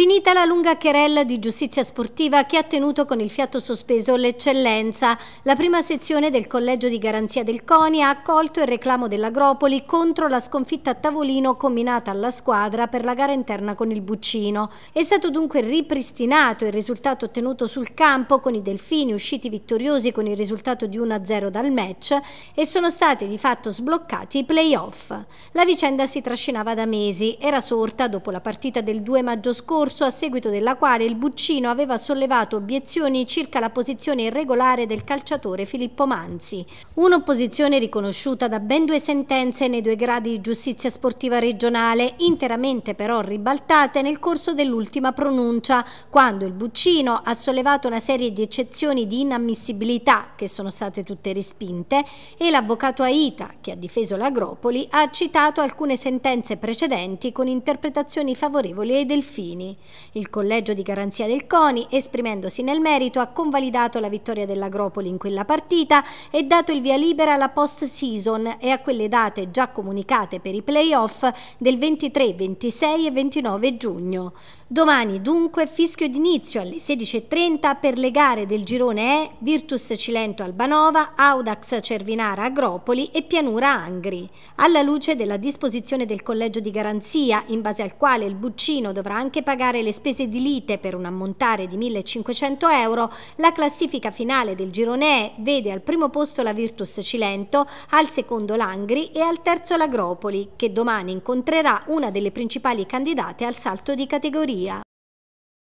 Finita la lunga querella di giustizia sportiva che ha tenuto con il fiato sospeso l'eccellenza, la prima sezione del collegio di garanzia del CONI ha accolto il reclamo dell'Agropoli contro la sconfitta a tavolino combinata alla squadra per la gara interna con il Buccino. È stato dunque ripristinato il risultato ottenuto sul campo con i Delfini usciti vittoriosi con il risultato di 1-0 dal match e sono stati di fatto sbloccati i playoff. La vicenda si trascinava da mesi, era sorta dopo la partita del 2 maggio scorso ricorso a seguito della quale il Buccino aveva sollevato obiezioni circa la posizione irregolare del calciatore Filippo Manzi. Un'opposizione riconosciuta da ben due sentenze nei due gradi di giustizia sportiva regionale, interamente però ribaltate nel corso dell'ultima pronuncia, quando il Buccino ha sollevato una serie di eccezioni di inammissibilità, che sono state tutte respinte, e l'avvocato Aita, che ha difeso l'Agropoli, ha citato alcune sentenze precedenti con interpretazioni favorevoli ai delfini. Il collegio di garanzia del CONI, esprimendosi nel merito, ha convalidato la vittoria dell'Agropoli in quella partita e dato il via libera alla post-season e a quelle date già comunicate per i play-off del 23, 26 e 29 giugno. Domani dunque fischio d'inizio alle 16.30 per le gare del girone E, Virtus Cilento Albanova, Audax Cervinara Agropoli e Pianura Angri. Alla luce della disposizione del collegio di garanzia, in base al quale il Buccino dovrà anche pagare le spese di lite per un ammontare di 1.500 euro, la classifica finale del girone E vede al primo posto la Virtus Cilento, al secondo l'Angri e al terzo l'Agropoli, che domani incontrerà una delle principali candidate al salto di categoria. 呀、啊。